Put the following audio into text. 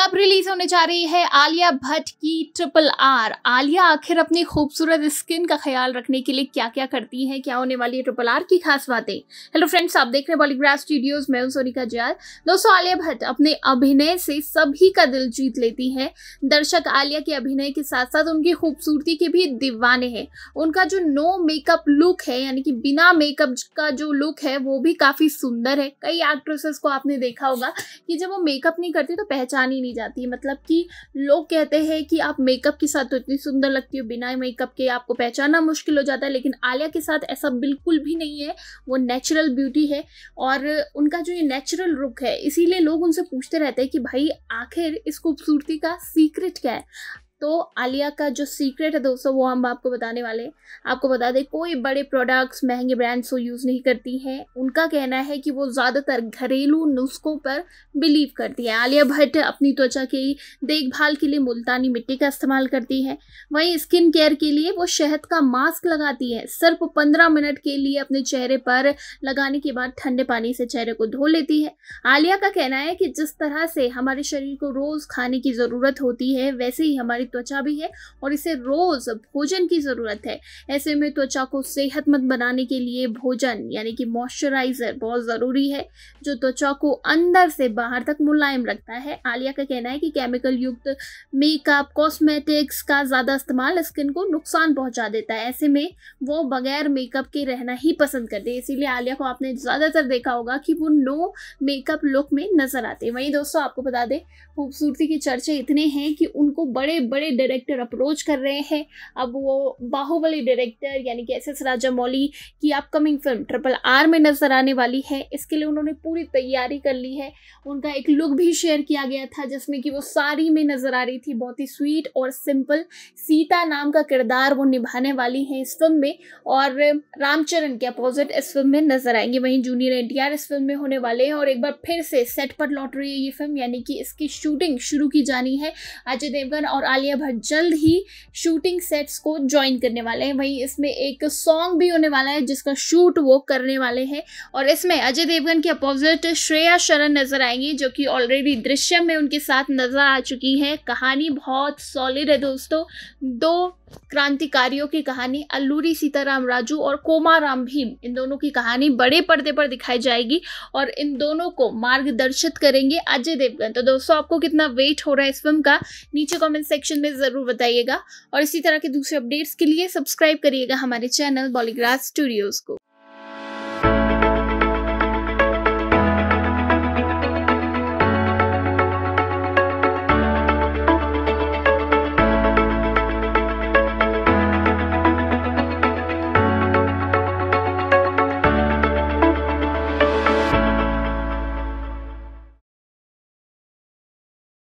कब रिलीज होने जा रही है आलिया भट्ट की ट्रिपल आर आलिया आखिर अपनी खूबसूरत स्किन का ख्याल रखने के लिए क्या क्या करती हैं क्या होने वाली है ट्रिपल आर की खास बातें हेलो फ्रेंड्स आप देख रहे हैं बॉलीग्राफ स्टूडियोज मैं हूं सोनिका जयाल दोस्तों आलिया भट्ट अपने अभिनय से सभी का दिल जीत लेती हैं दर्शक आलिया के अभिनय के साथ साथ उनकी खूबसूरती के भी दीवाने हैं उनका जो नो मेकअप लुक है यानी कि बिना मेकअप का जो लुक है वो भी काफ़ी सुंदर है कई एक्ट्रेसेस को आपने देखा होगा कि जब वो मेकअप नहीं करती तो पहचान ही नहीं दी जाती है मतलब कि लोग कहते हैं कि आप मेकअप के साथ तो इतनी सुंदर लगती हो बिना मेकअप के आपको पहचानना मुश्किल हो जाता है लेकिन आलिया के साथ ऐसा बिल्कुल भी नहीं है वो नेचुरल ब्यूटी है और उनका जो ये नेचुरल रुक है इसीलिए लोग उनसे पूछते रहते हैं कि भाई आखिर इस खूबसूरती का सीक्रेट क्या है तो आलिया का जो सीक्रेट है दोस्तों वो हम आपको बताने वाले आपको बता दें कोई बड़े प्रोडक्ट्स महंगे ब्रांड्स वो यूज़ नहीं करती हैं उनका कहना है कि वो ज़्यादातर घरेलू नुस्खों पर बिलीव करती है आलिया भट्ट अपनी त्वचा की देखभाल के लिए मुल्तानी मिट्टी का इस्तेमाल करती है वहीं स्किन केयर के लिए वो शहद का मास्क लगाती है सिर्फ पंद्रह मिनट के लिए अपने चेहरे पर लगाने के बाद ठंडे पानी से चेहरे को धो लेती है आलिया का कहना है कि जिस तरह से हमारे शरीर को रोज़ खाने की ज़रूरत होती है वैसे ही हमारी हमारी त्वचा भी है और इसे रोज भोजन की ज़रूरत है ऐसे में त्वचा को सेहतमंद बनाने के लिए भोजन यानी कि मॉइस्चराइज़र बहुत ज़रूरी है जो त्वचा को अंदर से बाहर तक मुलायम रखता है आलिया का कहना है कि केमिकल युक्त मेकअप कॉस्मेटिक्स का ज़्यादा इस्तेमाल स्किन को नुकसान पहुंचा देता है ऐसे में वो बगैर मेकअप के रहना ही पसंद करते हैं इसीलिए आलिया को आपने ज़्यादातर देखा होगा कि वो नो मेकअप लुक में नज़र आते हैं वहीं दोस्तों आपको बता दें खूबसूरती के चर्चे इतने हैं कि उनको बड़े बड़े बड़े डायरेक्टर अप्रोच कर रहे हैं अब वो बाहुबली डायरेक्टर यानी कि एस एस राजा मौली की अपकमिंग फिल्म ट्रिपल आर में नज़र आने वाली है इसके लिए उन्होंने पूरी तैयारी कर ली है उनका एक लुक भी शेयर किया गया था जिसमें कि वो साड़ी में नज़र आ रही थी बहुत ही स्वीट और सिंपल सीता नाम का किरदार वो निभाने वाली हैं इस फिल्म में और रामचरण के अपोजिट इस फिल्म में नज़र आएंगे वहीं जूनियर एन इस फिल्म में होने वाले हैं और एक बार फिर से सेट पर लौट रही है ये फिल्म यानी कि इसकी शूटिंग शुरू की जानी है अजय देवगन और आलिया आलिया भट्ट जल्द ही शूटिंग सेट्स को ज्वाइन करने वाले हैं वहीं इसमें एक सॉन्ग भी होने वाला है जिसका शूट वो करने वाले हैं और इसमें अजय देवगन के अपोजिट श्रेया शरण नज़र आएंगी जो कि ऑलरेडी दृश्य में उनके साथ नज़र आ चुकी है कहानी बहुत सॉलिड है दोस्तों दो क्रांतिकारियों की कहानी अल्लूरी सीताराम राजू और कोमाराम भीम इन दोनों की कहानी बड़े पर्दे पर दिखाई जाएगी और इन दोनों को मार्गदर्शित करेंगे अजय देवगन तो दोस्तों आपको कितना वेट हो रहा है इस फिल्म का नीचे कमेंट सेक्शन में ज़रूर बताइएगा और इसी तरह के दूसरे अपडेट्स के लिए सब्सक्राइब करिएगा हमारे चैनल बॉलीग्राज स्टूडियोज़ को